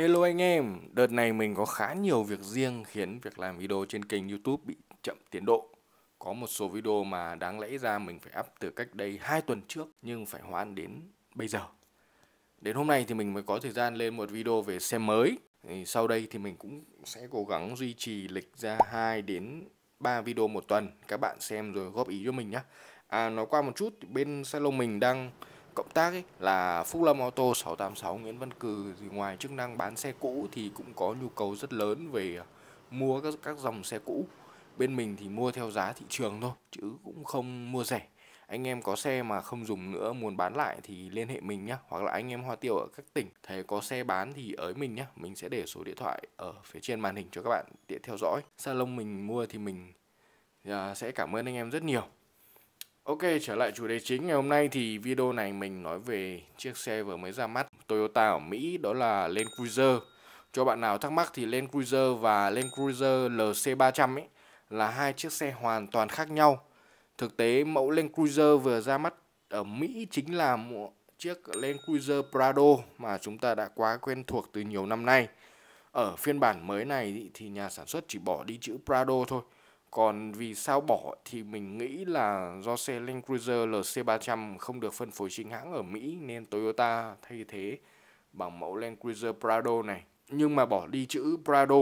Hello anh em, đợt này mình có khá nhiều việc riêng khiến việc làm video trên kênh YouTube bị chậm tiến độ. Có một số video mà đáng lẽ ra mình phải up từ cách đây 2 tuần trước nhưng phải hoãn đến bây giờ. Đến hôm nay thì mình mới có thời gian lên một video về xe mới. Thì sau đây thì mình cũng sẽ cố gắng duy trì lịch ra 2 đến 3 video một tuần. Các bạn xem rồi góp ý cho mình nhé. À nói qua một chút, bên salon mình đang cộng tác ấy là Phúc Lâm Auto 686 Nguyễn Văn Cừ thì ngoài chức năng bán xe cũ thì cũng có nhu cầu rất lớn về à, mua các các dòng xe cũ. Bên mình thì mua theo giá thị trường thôi chứ cũng không mua rẻ. Anh em có xe mà không dùng nữa muốn bán lại thì liên hệ mình nhé Hoặc là anh em hoa tiêu ở các tỉnh Thấy có xe bán thì ở mình nhé Mình sẽ để số điện thoại ở phía trên màn hình cho các bạn tiện theo dõi Salon mình mua thì mình à, sẽ cảm ơn anh em rất nhiều Ok, trở lại chủ đề chính ngày hôm nay thì video này mình nói về chiếc xe vừa mới ra mắt Toyota ở Mỹ đó là Land Cruiser. Cho bạn nào thắc mắc thì Land Cruiser và Land Cruiser LC300 ấy là hai chiếc xe hoàn toàn khác nhau. Thực tế mẫu Land Cruiser vừa ra mắt ở Mỹ chính là một chiếc Land Cruiser Prado mà chúng ta đã quá quen thuộc từ nhiều năm nay. Ở phiên bản mới này thì nhà sản xuất chỉ bỏ đi chữ Prado thôi còn vì sao bỏ thì mình nghĩ là do xe Land Cruiser LC300 không được phân phối chính hãng ở Mỹ nên Toyota thay thế bằng mẫu Land Cruiser Prado này. Nhưng mà bỏ đi chữ Prado,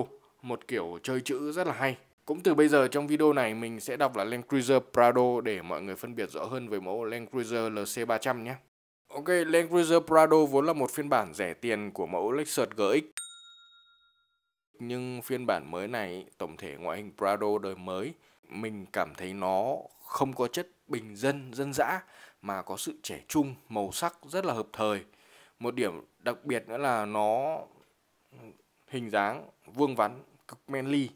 một kiểu chơi chữ rất là hay. Cũng từ bây giờ trong video này mình sẽ đọc là Land Cruiser Prado để mọi người phân biệt rõ hơn với mẫu Land Cruiser LC300 nhé. Ok, Land Cruiser Prado vốn là một phiên bản rẻ tiền của mẫu Lexus GX nhưng phiên bản mới này tổng thể ngoại hình Prado đời mới mình cảm thấy nó không có chất bình dân dân dã mà có sự trẻ trung màu sắc rất là hợp thời một điểm đặc biệt nữa là nó hình dáng vuông vắn cực manly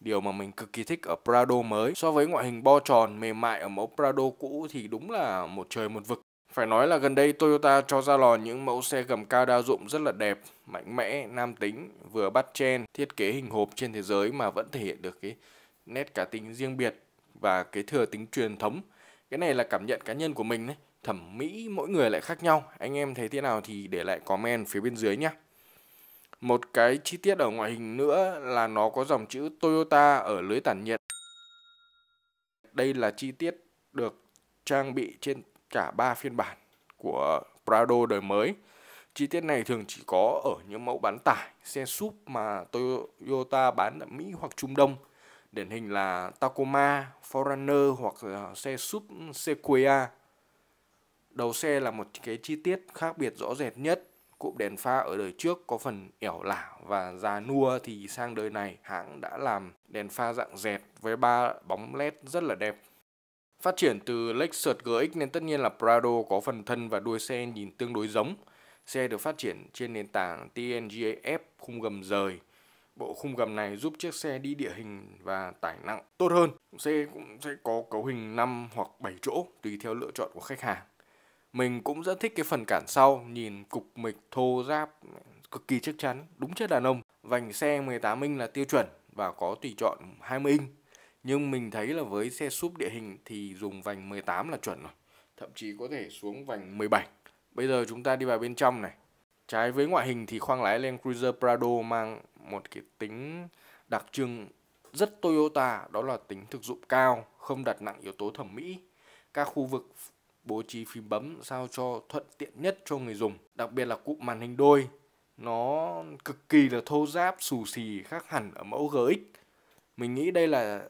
điều mà mình cực kỳ thích ở Prado mới so với ngoại hình bo tròn mềm mại ở mẫu Prado cũ thì đúng là một trời một vực phải nói là gần đây Toyota cho ra lò những mẫu xe gầm cao đa dụng rất là đẹp, mạnh mẽ, nam tính, vừa bắt chen, thiết kế hình hộp trên thế giới mà vẫn thể hiện được cái nét cá tính riêng biệt và cái thừa tính truyền thống. Cái này là cảm nhận cá nhân của mình đấy. Thẩm mỹ mỗi người lại khác nhau. Anh em thấy thế nào thì để lại comment phía bên dưới nhé. Một cái chi tiết ở ngoại hình nữa là nó có dòng chữ Toyota ở lưới tản nhiệt. Đây là chi tiết được trang bị trên cả 3 phiên bản của Prado đời mới. Chi tiết này thường chỉ có ở những mẫu bán tải, xe suv mà Toyota bán tại Mỹ hoặc Trung Đông. Điển hình là Tacoma, Forerunner hoặc xe suv Sequoia. Đầu xe là một cái chi tiết khác biệt rõ rệt nhất. Cụm đèn pha ở đời trước có phần ẻo lả và già nua thì sang đời này hãng đã làm đèn pha dạng dẹt với ba bóng led rất là đẹp Phát triển từ Lexus GX nên tất nhiên là Prado có phần thân và đuôi xe nhìn tương đối giống. Xe được phát triển trên nền tảng TNGAF khung gầm rời. Bộ khung gầm này giúp chiếc xe đi địa hình và tải nặng tốt hơn. Xe cũng sẽ có cấu hình 5 hoặc 7 chỗ tùy theo lựa chọn của khách hàng. Mình cũng rất thích cái phần cản sau, nhìn cục mịch thô ráp, cực kỳ chắc chắn, đúng chất đàn ông. Vành xe 18 inch là tiêu chuẩn và có tùy chọn 20 inch nhưng mình thấy là với xe súp địa hình thì dùng vành 18 là chuẩn rồi thậm chí có thể xuống vành 17 bây giờ chúng ta đi vào bên trong này trái với ngoại hình thì khoang lái Land Cruiser Prado mang một cái tính đặc trưng rất Toyota đó là tính thực dụng cao không đặt nặng yếu tố thẩm mỹ các khu vực bố trí phím bấm sao cho thuận tiện nhất cho người dùng đặc biệt là cụm màn hình đôi nó cực kỳ là thô ráp xù xì khác hẳn ở mẫu GX mình nghĩ đây là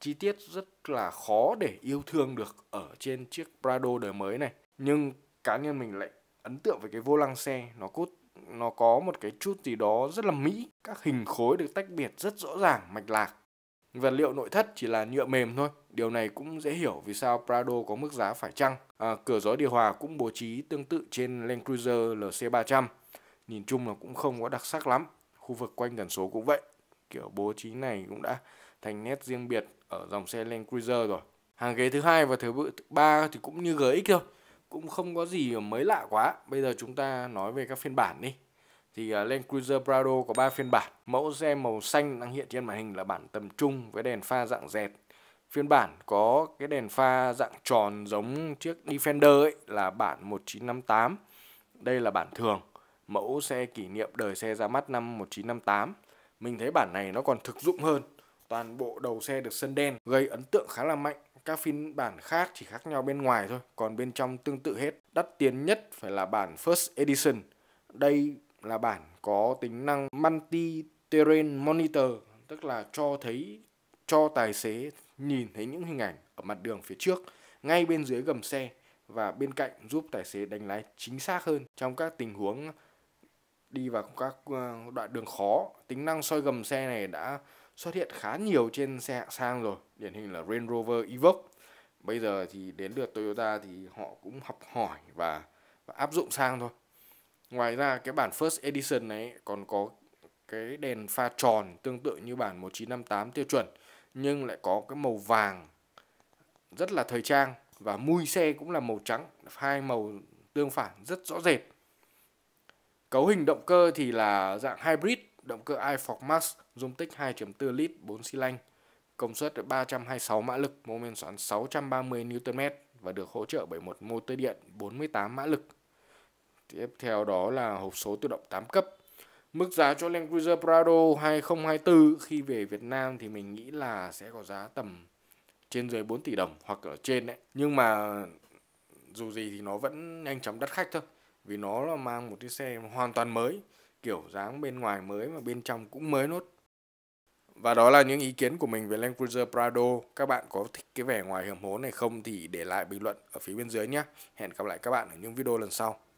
chi tiết rất là khó để yêu thương được ở trên chiếc Prado đời mới này nhưng cá nhân mình lại ấn tượng với cái vô lăng xe nó cốt nó có một cái chút gì đó rất là mỹ các hình khối được tách biệt rất rõ ràng mạch lạc vật liệu nội thất chỉ là nhựa mềm thôi điều này cũng dễ hiểu vì sao Prado có mức giá phải chăng à, cửa gió điều hòa cũng bố trí tương tự trên Land Cruiser LC300 nhìn chung là cũng không có đặc sắc lắm khu vực quanh gần số cũng vậy kiểu bố trí này cũng đã thành nét riêng biệt ở dòng xe Land Cruiser rồi. Hàng ghế thứ hai và thứ ba thì cũng như GX thôi, cũng không có gì mới lạ quá. Bây giờ chúng ta nói về các phiên bản đi. Thì à, Land Cruiser Prado có 3 phiên bản. Mẫu xe màu xanh đang hiện trên màn hình là bản tầm trung với đèn pha dạng dẹt. Phiên bản có cái đèn pha dạng tròn giống chiếc Defender ấy là bản 1958. Đây là bản thường mẫu xe kỷ niệm đời xe ra mắt năm 1958. Mình thấy bản này nó còn thực dụng hơn toàn bộ đầu xe được sơn đen, gây ấn tượng khá là mạnh. Các phiên bản khác chỉ khác nhau bên ngoài thôi, còn bên trong tương tự hết. Đắt tiền nhất phải là bản First Edition. Đây là bản có tính năng multi-terrain monitor, tức là cho thấy cho tài xế nhìn thấy những hình ảnh ở mặt đường phía trước, ngay bên dưới gầm xe và bên cạnh giúp tài xế đánh lái chính xác hơn trong các tình huống đi vào các ờ, đoạn đường khó. Tính năng soi gầm xe này đã xuất hiện khá nhiều trên xe sang rồi điển hình là Range Rover Evoque bây giờ thì đến lượt Toyota thì họ cũng học hỏi và, và áp dụng sang thôi ngoài ra cái bản First Edition này còn có cái đèn pha tròn tương tự như bản 1958 tiêu chuẩn nhưng lại có cái màu vàng rất là thời trang và mui xe cũng là màu trắng hai màu tương phản rất rõ rệt cấu hình động cơ thì là dạng hybrid Động cơ iFork Max dung tích 2.4 lít 4 xi lanh, công suất 326 mã lực, mô men xoắn 630 Nm và được hỗ trợ bởi một motor điện 48 mã lực. Tiếp theo đó là hộp số tự động 8 cấp. Mức giá cho Land Cruiser Prado 2024 khi về Việt Nam thì mình nghĩ là sẽ có giá tầm trên dưới 4 tỷ đồng hoặc ở trên đấy. Nhưng mà dù gì thì nó vẫn nhanh chóng đắt khách thôi. Vì nó là mang một cái xe hoàn toàn mới kiểu dáng bên ngoài mới mà bên trong cũng mới nốt. Và đó là những ý kiến của mình về Land Cruiser Prado. Các bạn có thích cái vẻ ngoài hiểm hố này không thì để lại bình luận ở phía bên dưới nhé. Hẹn gặp lại các bạn ở những video lần sau.